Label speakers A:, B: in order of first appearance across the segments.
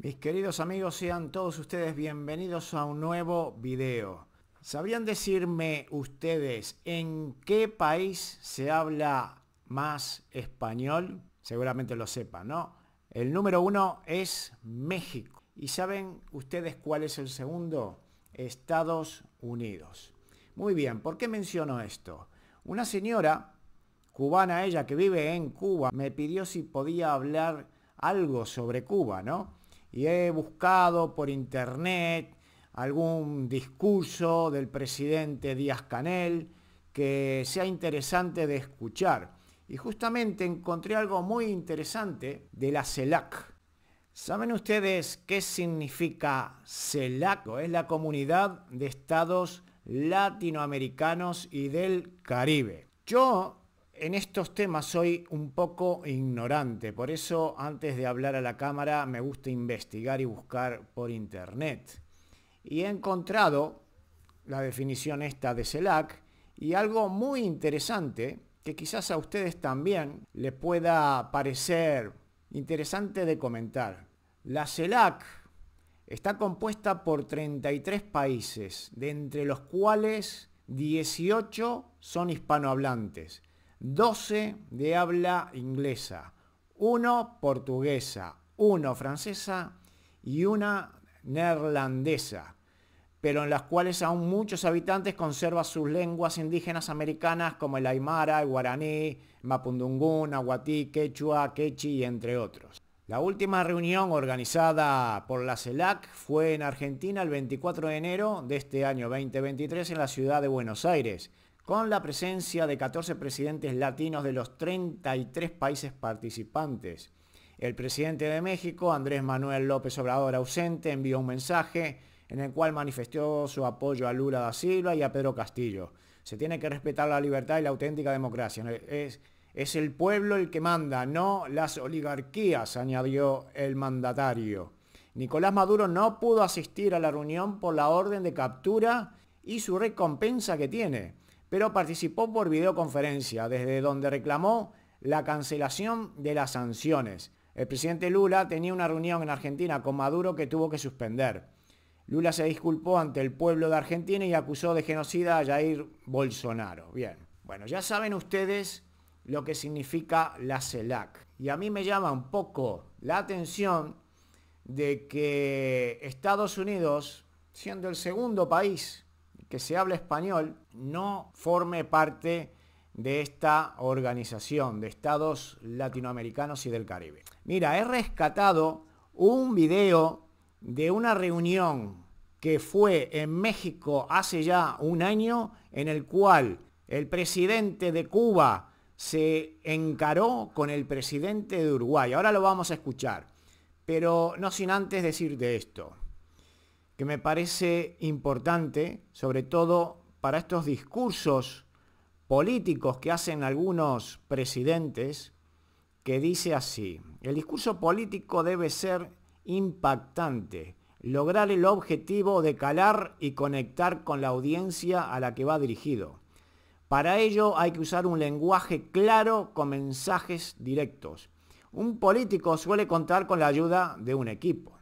A: Mis queridos amigos, sean todos ustedes bienvenidos a un nuevo video. ¿Sabrían decirme ustedes en qué país se habla más español? Seguramente lo sepan, ¿no? El número uno es México. ¿Y saben ustedes cuál es el segundo? Estados Unidos. Muy bien, ¿por qué menciono esto? Una señora cubana, ella que vive en Cuba, me pidió si podía hablar algo sobre Cuba, ¿no? y he buscado por internet algún discurso del presidente Díaz Canel que sea interesante de escuchar. Y justamente encontré algo muy interesante de la CELAC. ¿Saben ustedes qué significa CELAC? Es la comunidad de estados latinoamericanos y del Caribe. Yo en estos temas soy un poco ignorante, por eso antes de hablar a la cámara me gusta investigar y buscar por internet. Y he encontrado la definición esta de CELAC y algo muy interesante que quizás a ustedes también les pueda parecer interesante de comentar. La CELAC está compuesta por 33 países, de entre los cuales 18 son hispanohablantes. 12 de habla inglesa, 1 portuguesa, 1 francesa y una neerlandesa, pero en las cuales aún muchos habitantes conservan sus lenguas indígenas americanas como el aymara, el guaraní, mapundungún, aguatí, quechua, quechi, entre otros. La última reunión organizada por la CELAC fue en Argentina el 24 de enero de este año 2023 en la ciudad de Buenos Aires, con la presencia de 14 presidentes latinos de los 33 países participantes. El presidente de México, Andrés Manuel López Obrador ausente, envió un mensaje en el cual manifestó su apoyo a Lula da Silva y a Pedro Castillo. Se tiene que respetar la libertad y la auténtica democracia. Es, es el pueblo el que manda, no las oligarquías, añadió el mandatario. Nicolás Maduro no pudo asistir a la reunión por la orden de captura y su recompensa que tiene pero participó por videoconferencia, desde donde reclamó la cancelación de las sanciones. El presidente Lula tenía una reunión en Argentina con Maduro que tuvo que suspender. Lula se disculpó ante el pueblo de Argentina y acusó de genocida a Jair Bolsonaro. Bien, bueno, ya saben ustedes lo que significa la CELAC. Y a mí me llama un poco la atención de que Estados Unidos, siendo el segundo país que se habla español no forme parte de esta organización de estados latinoamericanos y del Caribe. Mira, he rescatado un video de una reunión que fue en México hace ya un año en el cual el presidente de Cuba se encaró con el presidente de Uruguay. Ahora lo vamos a escuchar, pero no sin antes decirte esto que me parece importante, sobre todo para estos discursos políticos que hacen algunos presidentes, que dice así, el discurso político debe ser impactante, lograr el objetivo de calar y conectar con la audiencia a la que va dirigido. Para ello hay que usar un lenguaje claro con mensajes directos. Un político suele contar con la ayuda de un equipo.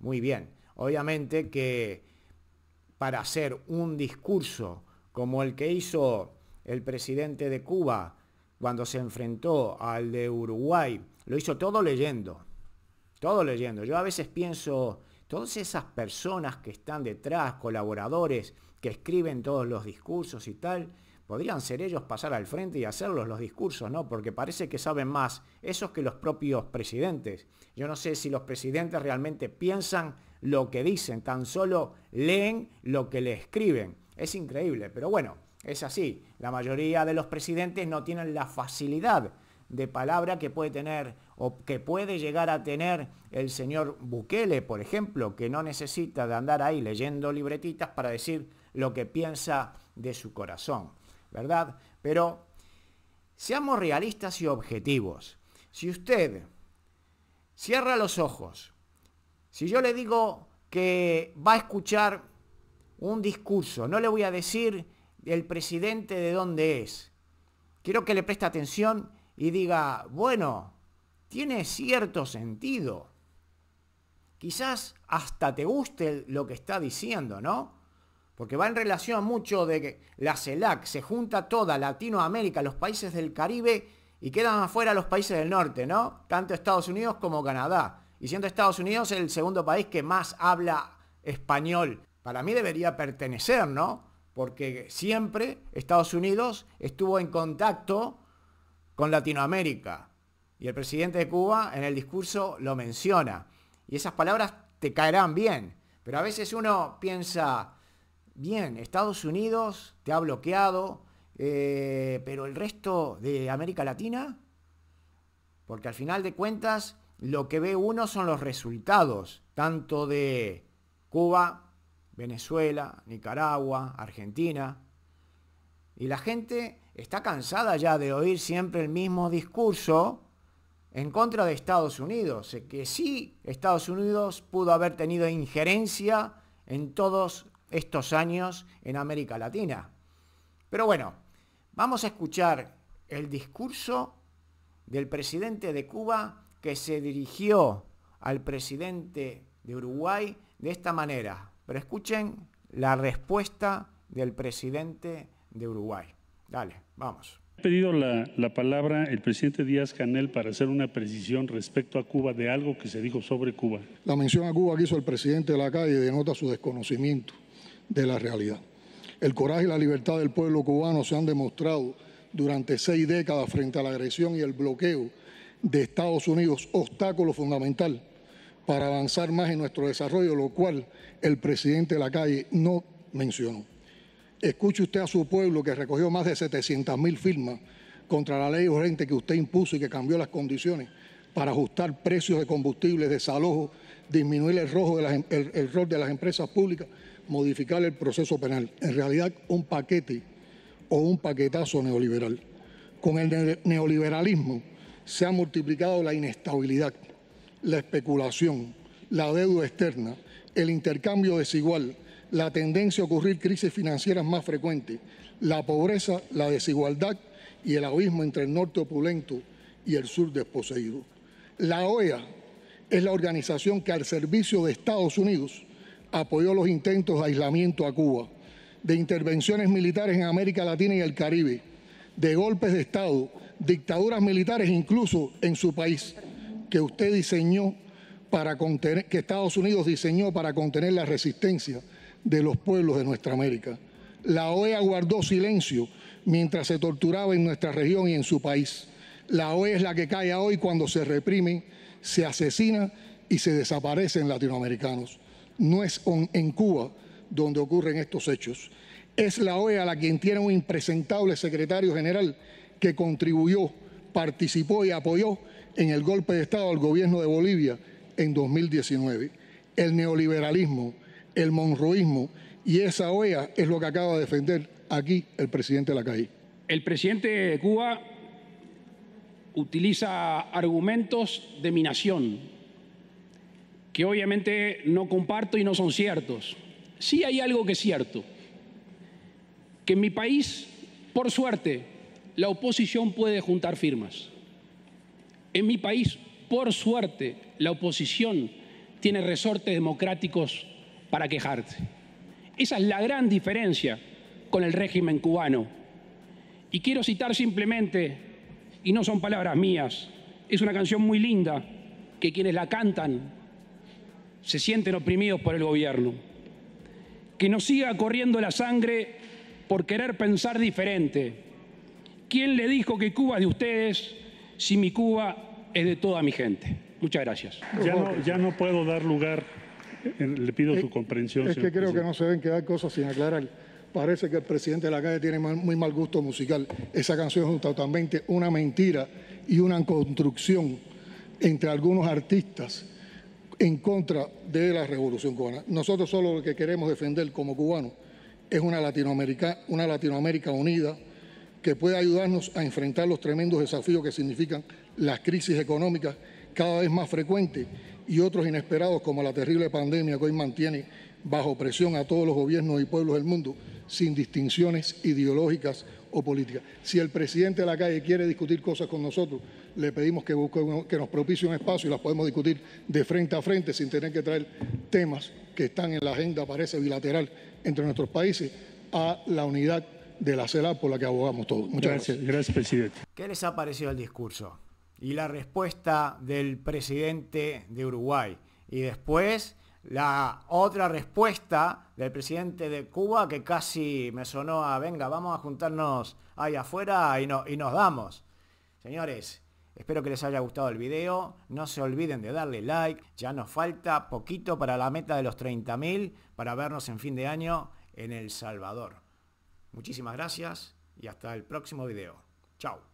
A: Muy bien. Obviamente que para hacer un discurso como el que hizo el presidente de Cuba cuando se enfrentó al de Uruguay, lo hizo todo leyendo, todo leyendo. Yo a veces pienso, todas esas personas que están detrás, colaboradores, que escriben todos los discursos y tal, podrían ser ellos pasar al frente y hacerlos los discursos, ¿no? Porque parece que saben más esos que los propios presidentes. Yo no sé si los presidentes realmente piensan lo que dicen, tan solo leen lo que le escriben. Es increíble, pero bueno, es así. La mayoría de los presidentes no tienen la facilidad de palabra que puede tener o que puede llegar a tener el señor Bukele, por ejemplo, que no necesita de andar ahí leyendo libretitas para decir lo que piensa de su corazón. ¿verdad? Pero seamos realistas y objetivos. Si usted cierra los ojos, si yo le digo que va a escuchar un discurso, no le voy a decir el presidente de dónde es, quiero que le preste atención y diga, bueno, tiene cierto sentido. Quizás hasta te guste lo que está diciendo, ¿no? Porque va en relación mucho de que la CELAC se junta toda Latinoamérica, los países del Caribe y quedan afuera los países del norte, ¿no? Tanto Estados Unidos como Canadá. Y siendo Estados Unidos el segundo país que más habla español. Para mí debería pertenecer, ¿no? Porque siempre Estados Unidos estuvo en contacto con Latinoamérica. Y el presidente de Cuba en el discurso lo menciona. Y esas palabras te caerán bien. Pero a veces uno piensa, bien, Estados Unidos te ha bloqueado, eh, pero el resto de América Latina, porque al final de cuentas lo que ve uno son los resultados, tanto de Cuba, Venezuela, Nicaragua, Argentina, y la gente está cansada ya de oír siempre el mismo discurso en contra de Estados Unidos, que sí Estados Unidos pudo haber tenido injerencia en todos estos años en América Latina. Pero bueno, vamos a escuchar el discurso del presidente de Cuba que se dirigió al presidente de Uruguay de esta manera. Pero escuchen la respuesta del presidente de Uruguay. Dale, vamos.
B: He pedido la, la, palabra el presidente Díaz Canel para hacer una precisión respecto a Cuba de algo que se dijo sobre Cuba. La mención a Cuba que hizo el presidente de la calle denota su desconocimiento de la realidad. El coraje y la libertad del pueblo cubano se han demostrado durante seis décadas frente a la agresión y el bloqueo de Estados Unidos, obstáculo fundamental para avanzar más en nuestro desarrollo, lo cual el presidente de la calle no mencionó. Escuche usted a su pueblo que recogió más de 700 mil firmas contra la ley urgente que usted impuso y que cambió las condiciones para ajustar precios de combustibles, desalojo, disminuir el, rojo de em-, el, el rol de las empresas públicas modificar el proceso penal. En realidad, un paquete o un paquetazo neoliberal. Con el neoliberalismo se ha multiplicado la inestabilidad, la especulación, la deuda externa, el intercambio desigual, la tendencia a ocurrir crisis financieras más frecuentes, la pobreza, la desigualdad y el abismo entre el norte opulento y el sur desposeído. La OEA es la organización que al servicio de Estados Unidos apoyó los intentos de aislamiento a Cuba, de intervenciones militares en América Latina y el Caribe, de golpes de Estado, dictaduras militares incluso en su país, que usted diseñó para contener, que Estados Unidos diseñó para contener la resistencia de los pueblos de nuestra América. La OEA guardó silencio mientras se torturaba en nuestra región y en su país. La OEA es la que cae hoy cuando se reprime, se asesina y se desaparecen latinoamericanos no es en Cuba donde ocurren estos hechos. Es la OEA la quien tiene un impresentable secretario general que contribuyó, participó y apoyó en el golpe de Estado al gobierno de Bolivia en 2019. El neoliberalismo, el monroísmo y esa OEA es lo que acaba de defender aquí el presidente de la calle.
C: El presidente de Cuba utiliza argumentos de minación, que obviamente no comparto y no son ciertos. Sí hay algo que es cierto, que en mi país, por suerte, la oposición puede juntar firmas. En mi país, por suerte, la oposición tiene resortes democráticos para quejarse. Esa es la gran diferencia con el régimen cubano. Y quiero citar simplemente, y no son palabras mías, es una canción muy linda que quienes la cantan se sienten oprimidos por el gobierno. Que nos siga corriendo la sangre por querer pensar diferente. ¿Quién le dijo que Cuba es de ustedes si mi Cuba es de toda mi gente? Muchas gracias.
B: Ya no, puedo dar lugar. Eh, le pido su comprensión. Es que creo que no se deben quedar cosas sin aclarar. Parece que el presidente de la calle tiene muy mal gusto musical. Esa canción es totalmente una mentira y una construcción entre algunos artistas en contra de la revolución cubana. Nosotros solo lo que queremos defender como cubanos es una Latinoamérica, una Latinoamérica unida que pueda ayudarnos a enfrentar los tremendos desafíos que significan las crisis económicas cada vez más frecuentes y otros inesperados como la terrible pandemia que hoy mantiene bajo presión a todos los gobiernos y pueblos del mundo sin distinciones ideológicas o políticas. Si el presidente de la calle quiere discutir cosas con nosotros, le pedimos que, busque que nos propicie un espacio y las podemos discutir de frente a frente sin tener que traer temas que están en la agenda, parece, bilateral entre nuestros países, a la unidad de la cela por la que abogamos todos. Muchas gracias. Gracias, presidente. ¿Qué les ha parecido
A: el discurso? Y la respuesta del presidente de Uruguay. Y después la otra respuesta del presidente de Cuba que casi me sonó a, venga, vamos a juntarnos ahí afuera y, y nos damos. Señores, Espero que les haya gustado el video, no se olviden de darle like, ya nos falta poquito para la meta de los 30.000 para vernos en fin de año en El Salvador. Muchísimas gracias y hasta el próximo video. Chao.